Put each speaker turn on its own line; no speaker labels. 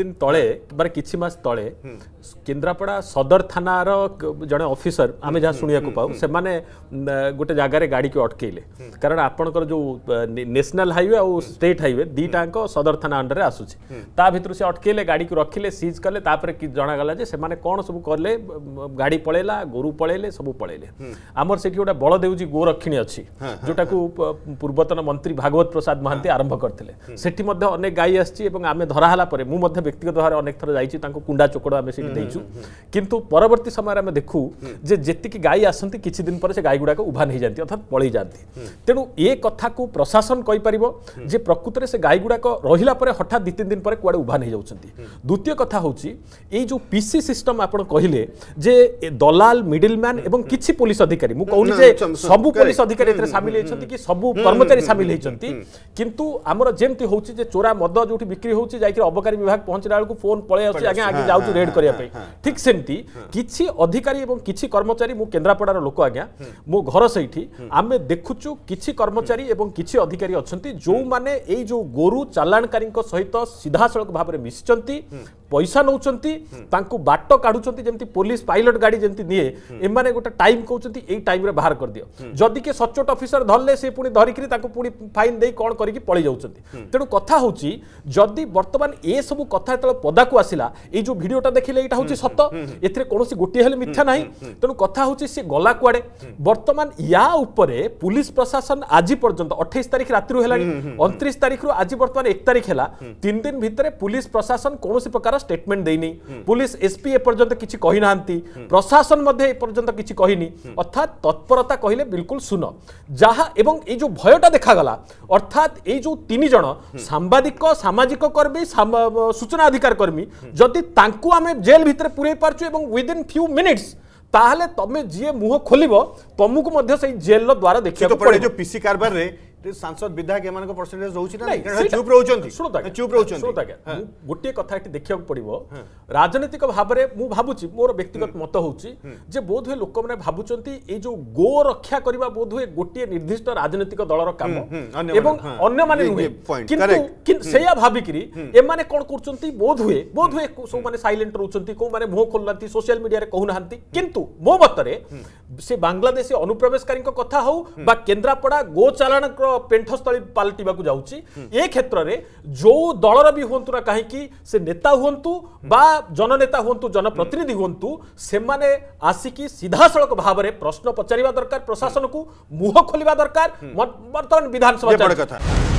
ଦିନ ତଳେ ବା କିଛି ମାସ ତଳେ କେନ୍ଦ୍ରାପଡ଼ା ସଦର ଥାନାର ଜଣେ ଅଫିସର ଆମେ ଯାହା ଶୁଣିବାକୁ ପାଉ ସେମାନେ ଗୋଟେ ଜାଗାରେ ଗାଡ଼ିକୁ ଅଟକେଇଲେ କାରଣ ଆପଣଙ୍କର ଯେଉଁ ନ୍ୟାସନାଲ୍ ହାଇୱେ ଆଉ ଷ୍ଟେଟ୍ ହାଇୱେ ଦୁଇଟାଙ୍କ ସଦର ଥାନା ଅଣ୍ଡରରେ ଆସୁଛି ତା ଭିତରୁ ସେ ଅଟକେଇଲେ ଗାଡ଼ିକୁ ରଖିଲେ ସିଜ୍ କଲେ ତାପରେ ଜଣାଗଲା ଯେ ସେମାନେ କ'ଣ ସବୁ କଲେ ଗାଡ଼ି ପଳେଇଲା ଗୋରୁ ପଳେଇଲେ ସବୁ ପଳେଇଲେ ଆମର ସେଠି ଗୋଟେ ବଳଦେଉଜୀ ଗୋରକ୍ଷିଣୀ ଅଛି ଯେଉଁଟାକୁ ପୂର୍ବତନ ମନ୍ତ୍ରୀ ଭାଗବତ ପ୍ରସାଦ ମହାନ୍ତି ଆରମ୍ଭ କରିଥିଲେ ସେଠି ମଧ୍ୟ ଅନେକ ଗାଈ ଆସିଛି ଏବଂ ଆମେ ଧରା ହେଲା ପରେ ମୁଁ ମଧ୍ୟ ব্যক্তিগত ভাবে অনেক থর যাইছি তাঁকু কুন্ডা চোকড় আমি সেটি দেইছু কিন্তু পরবর্তী সময় আমি দেখু যে যেতিকি গাই আসন্তি কিছু দিন পরে সে গাই গুড়াক উভান হয়ে যাতে অর্থাৎ পলাই যাতে তেণু এ কথাকু প্রশাসন কইপারিব যে প্রকৃতরে সে গাই গুড়াক রহিলা পরে হঠাৎ দুই তিন দিন পরে কুয়াড়ে উভান হয়ে যাচ্ছেন দ্বিতীয় কথা হচ্ছে এই যে পিসি সিস্টম আপনার কহিলে যে দলাল মিডিলম্যান এবং কিছু পুলিশ অধিকারী মু কৌনি যে সবু পুলিশ অধিকারী এতে সামিল হয়েছেন কি সবু কর্মচারী সামিল হয়েছেন কিন্তু আমার যেমতি হচ্ছে যে চোরা মদ যেটি বিক্রি হচ্ছে যাই অবকারী বিভাগ ପହଞ୍ଚିଲା ବେଳକୁ ଫୋନ୍ ପଳେଇ ଆସୁଛି ଆଜ୍ଞା ଆଜ୍ଞା ଯାଉଛୁ ରେଡ୍ କରିବା ପାଇଁ ଠିକ୍ ସେମିତି କିଛି ଅଧିକାରୀ ଏବଂ କିଛି କର୍ମଚାରୀ ମୁଁ କେନ୍ଦ୍ରାପଡ଼ାର ଲୋକ ଆଜ୍ଞା ମୋ ଘର ସେଇଠି ଆମେ ଦେଖୁଛୁ କିଛି କର୍ମଚାରୀ ଏବଂ କିଛି ଅଧିକାରୀ ଅଛନ୍ତି ଯେଉଁମାନେ ଏଇ ଯେଉଁ ଗୋରୁ ଚାଲାଣକାରୀଙ୍କ ସହିତ ସିଧାସଳଖ ଭାବରେ ମିଶିଛନ୍ତି পয়সা নেউছন্তি তাঙ্কু বাট কাড়ুছন্তি যেমতি পুলিশ পাইলট গাড়ি যেমতি নিয়ে এমানে গোটা টাইম কৌছন্তি এই টাইমরে বাহার করে দিও যদি কে সচোট অফিসর ধরলে সে পুনি ধরিকি তাঙ্কু পুনি ফাইন দেই কোন করিকি পড়ি যাউছন্তি তেণু কথা হচ্ছে যদি বর্তমান এ সবু কথা যেতবে পদাকু আসিলা এই যে ভিডিওটা দেখিলে এটা হচ্ছে সত এতে কোণী গোটিয়ে হলে মিথ্যা না তেণু কথা হচ্ছে সে গলা কুয়াড়ে বর্তমান ইয়া উপরে পুলিশ প্রশাসন আজি পর্যন্ত অঠাইশ তারিখ রাত্রু হল অনত্রিশ তারিখর আজি বর্তমান এক তারিখ হল তিন দিন ভিতরে পুলিশ প্রশাসন কোণী প্রকার ଷ୍ଟେଟମେଣ୍ଟ ଦେଇନି ପୁଲିସ ଏସ୍ପି ଏପର୍ଯ୍ୟନ୍ତ କିଛି କହିନାହାନ୍ତି ପ୍ରଶାସନ ମଧ୍ୟ ଏପର୍ଯ୍ୟନ୍ତ କିଛି କହିନି ଅର୍ଥାତ୍ ତତ୍ପରତା କହିଲେ ବିଲକୁଲ ଶୂନ ଯାହା ଏବଂ ଏଇ ଯେଉଁ ଭୟଟା ଦେଖାଗଲା ଅର୍ଥାତ୍ ଏଇ ଯେଉଁ ତିନି ଜଣ ସାମ୍ବାଦିକ ସାମାଜିକ କର୍ମୀ ସୂଚନା ଅଧିକାର କର୍ମୀ ଯଦି ତାଙ୍କୁ ଆମେ ଜେଲ୍ ଭିତରେ ପୁରେଇ ପାରୁଛୁ ଏବଂ ୱିଦିନ୍ ଫ୍ୟୁ ମିନିଟ୍ସ ତାହେଲେ ତମେ ଯିଏ ମୁହଁ ଖୋଲିବ ତମକୁ ମଧ୍ୟ ସେଇ ଜେଲ୍ର ଦ୍ୱାରା ଦେଖିବାକୁ ପଡ଼େ ଯେଉଁ ପିସି କାରବାରରେ সাংসদ বিধায়ক এমান পরসেন্টেজ রয়েছে না চুপ রয়েছে চুপ রয়েছে গোটিয়ে কথা এটি দেখা পড়ব রাজনৈতিক ভাবে মু ভাবুছি মোর ব্যক্তিগত মত হচ্ছে যে বোধহয় লোক মানে ভাবুচ্ছেন এই যে গো রক্ষা করা বোধহয় গোটিয়ে নির্দিষ্ট রাজনৈতিক দলর কাম এবং অন্য মানে নুহে কিন্তু সেইয়া ভাবিকি এমানে কোণ করছেন বোধহুয়ে বোধহুয়ে সব মানে সাইলেন্ট রয়েছেন কেউ মানে মুহ খোলুনা সোশিয়াল মিডিয়ায় কহুনা কিন্তু মো মতরে সে বাংলাদেশী অনুপ্রবেশকারী কথা হোক বা কেন্দ্রাপড়া গোচালাণ ପେଣ୍ଠସ୍ଥଳୀ ପାଲଟିବାକୁ ଯାଉଛି ଏ କ୍ଷେତ୍ରରେ ଯେଉଁ ଦଳର ବି ହୁଅନ୍ତୁ ନା କାହିଁକି ସେ ନେତା ହୁଅନ୍ତୁ ବା ଜନନେତା ହୁଅନ୍ତୁ ଜନପ୍ରତିନିଧି ହୁଅନ୍ତୁ ସେମାନେ ଆସିକି ସିଧାସଳଖ ଭାବରେ ପ୍ରଶ୍ନ ପଚାରିବା ଦରକାର ପ୍ରଶାସନକୁ ମୁହଁ ଖୋଲିବା ଦରକାର ବର୍ତ୍ତମାନ ବିଧାନସଭା କଥା